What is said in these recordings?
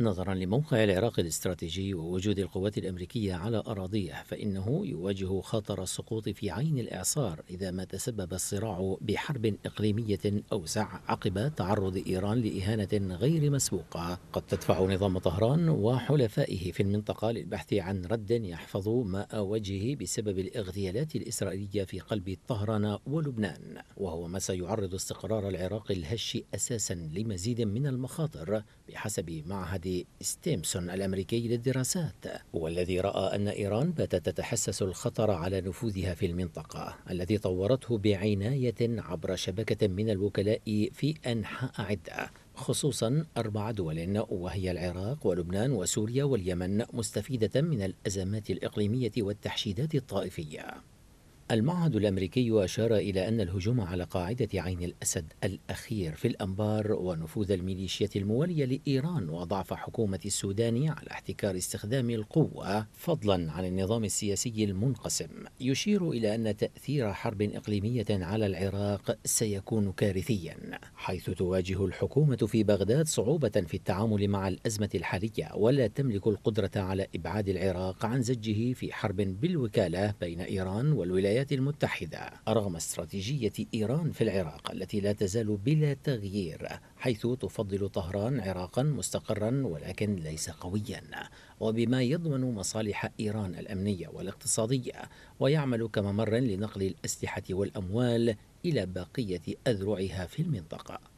نظرا لموقع العراق الاستراتيجي ووجود القوات الأمريكية على أراضيه فإنه يواجه خطر السقوط في عين الإعصار إذا ما تسبب الصراع بحرب إقليمية أوسع عقب تعرض إيران لإهانة غير مسبوقة قد تدفع نظام طهران وحلفائه في المنطقة للبحث عن رد يحفظ ماء وجهه بسبب الاغتيالات الإسرائيلية في قلب طهران ولبنان وهو ما سيعرض استقرار العراق الهش أساسا لمزيد من المخاطر بحسب معهد معهد ستيمسون الأمريكي للدراسات والذي رأى أن إيران باتت تتحسس الخطر على نفوذها في المنطقة الذي طورته بعناية عبر شبكة من الوكلاء في أنحاء عدة خصوصا أربع دول وهي العراق ولبنان وسوريا واليمن مستفيدة من الأزمات الإقليمية والتحشيدات الطائفية المعهد الامريكي اشار الى ان الهجوم على قاعده عين الاسد الاخير في الانبار ونفوذ الميليشيات المواليه لايران وضعف حكومه السودان على احتكار استخدام القوه فضلا عن النظام السياسي المنقسم يشير الى ان تاثير حرب اقليميه على العراق سيكون كارثيا حيث تواجه الحكومه في بغداد صعوبه في التعامل مع الازمه الحاليه ولا تملك القدره على ابعاد العراق عن زجه في حرب بالوكاله بين ايران والولايات الولايات المتحدة رغم استراتيجية إيران في العراق التي لا تزال بلا تغيير حيث تفضل طهران عراقا مستقرا ولكن ليس قويا وبما يضمن مصالح إيران الأمنية والاقتصادية ويعمل كممر لنقل الأسلحة والأموال إلى بقية أذرعها في المنطقة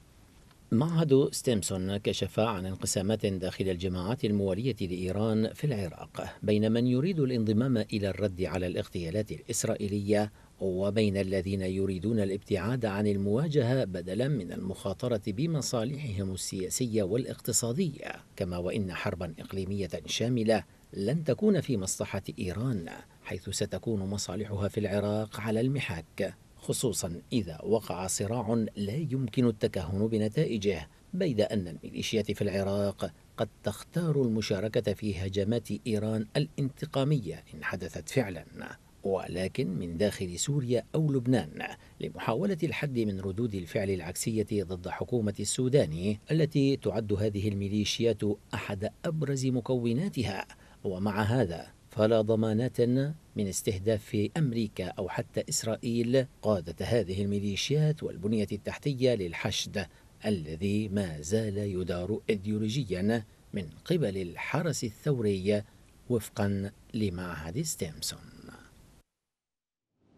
معهد ستيمسون كشف عن انقسامات داخل الجماعات الموالية لإيران في العراق بين من يريد الانضمام إلى الرد على الاغتيالات الإسرائيلية وبين الذين يريدون الابتعاد عن المواجهة بدلا من المخاطرة بمصالحهم السياسية والاقتصادية كما وإن حربا إقليمية شاملة لن تكون في مصلحة إيران حيث ستكون مصالحها في العراق على المحك خصوصا إذا وقع صراع لا يمكن التكهن بنتائجه بيد أن الميليشيات في العراق قد تختار المشاركة في هجمات إيران الانتقامية إن حدثت فعلا ولكن من داخل سوريا أو لبنان لمحاولة الحد من ردود الفعل العكسية ضد حكومة السودان التي تعد هذه الميليشيات أحد أبرز مكوناتها ومع هذا فلا ضمانات من استهداف أمريكا أو حتى إسرائيل قادة هذه الميليشيات والبنية التحتية للحشد الذي ما زال يدار إيديولوجيا من قبل الحرس الثوري وفقا لمعهد ستيمسون